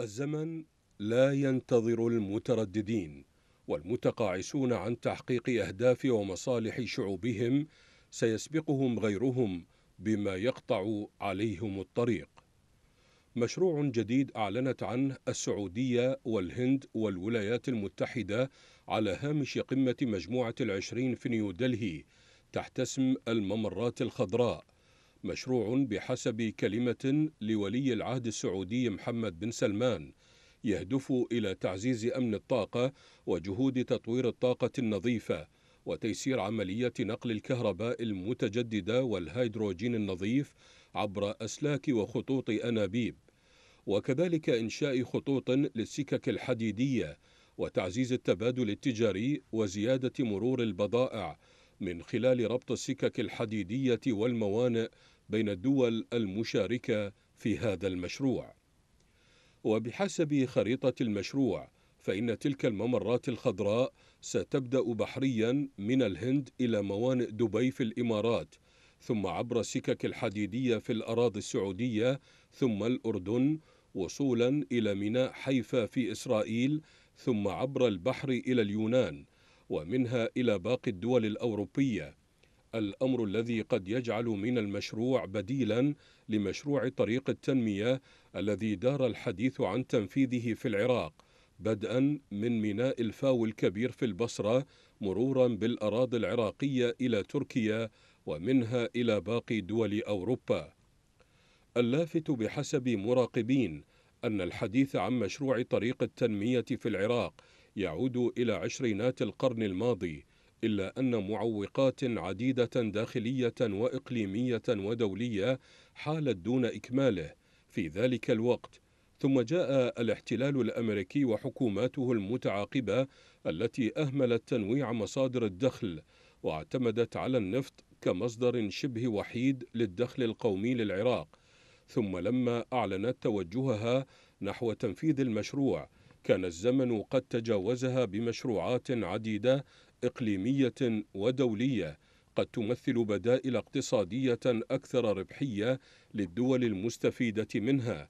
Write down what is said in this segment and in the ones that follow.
الزمن لا ينتظر المترددين والمتقاعسون عن تحقيق اهداف ومصالح شعوبهم سيسبقهم غيرهم بما يقطع عليهم الطريق مشروع جديد اعلنت عنه السعوديه والهند والولايات المتحده على هامش قمه مجموعه العشرين في نيودلهي تحت اسم الممرات الخضراء مشروع بحسب كلمة لولي العهد السعودي محمد بن سلمان يهدف إلى تعزيز أمن الطاقة وجهود تطوير الطاقة النظيفة وتيسير عملية نقل الكهرباء المتجددة والهيدروجين النظيف عبر أسلاك وخطوط أنابيب وكذلك إنشاء خطوط للسكك الحديدية وتعزيز التبادل التجاري وزيادة مرور البضائع من خلال ربط السكك الحديدية والموانئ بين الدول المشاركة في هذا المشروع. وبحسب خريطة المشروع فإن تلك الممرات الخضراء ستبدأ بحريا من الهند إلى موانئ دبي في الإمارات ثم عبر السكك الحديدية في الأراضي السعودية ثم الأردن وصولا إلى ميناء حيفا في إسرائيل ثم عبر البحر إلى اليونان ومنها إلى باقي الدول الأوروبية الأمر الذي قد يجعل من المشروع بديلا لمشروع طريق التنمية الذي دار الحديث عن تنفيذه في العراق بدءا من ميناء الفاو الكبير في البصرة مرورا بالأراضي العراقية إلى تركيا ومنها إلى باقي دول أوروبا اللافت بحسب مراقبين أن الحديث عن مشروع طريق التنمية في العراق يعود إلى عشرينات القرن الماضي إلا أن معوقات عديدة داخلية وإقليمية ودولية حالت دون إكماله في ذلك الوقت ثم جاء الاحتلال الأمريكي وحكوماته المتعاقبة التي أهملت تنويع مصادر الدخل واعتمدت على النفط كمصدر شبه وحيد للدخل القومي للعراق ثم لما أعلنت توجهها نحو تنفيذ المشروع كان الزمن قد تجاوزها بمشروعات عديدة إقليمية ودولية قد تمثل بدائل اقتصادية أكثر ربحية للدول المستفيدة منها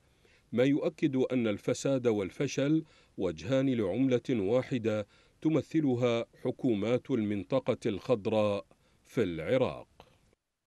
ما يؤكد أن الفساد والفشل وجهان لعملة واحدة تمثلها حكومات المنطقة الخضراء في العراق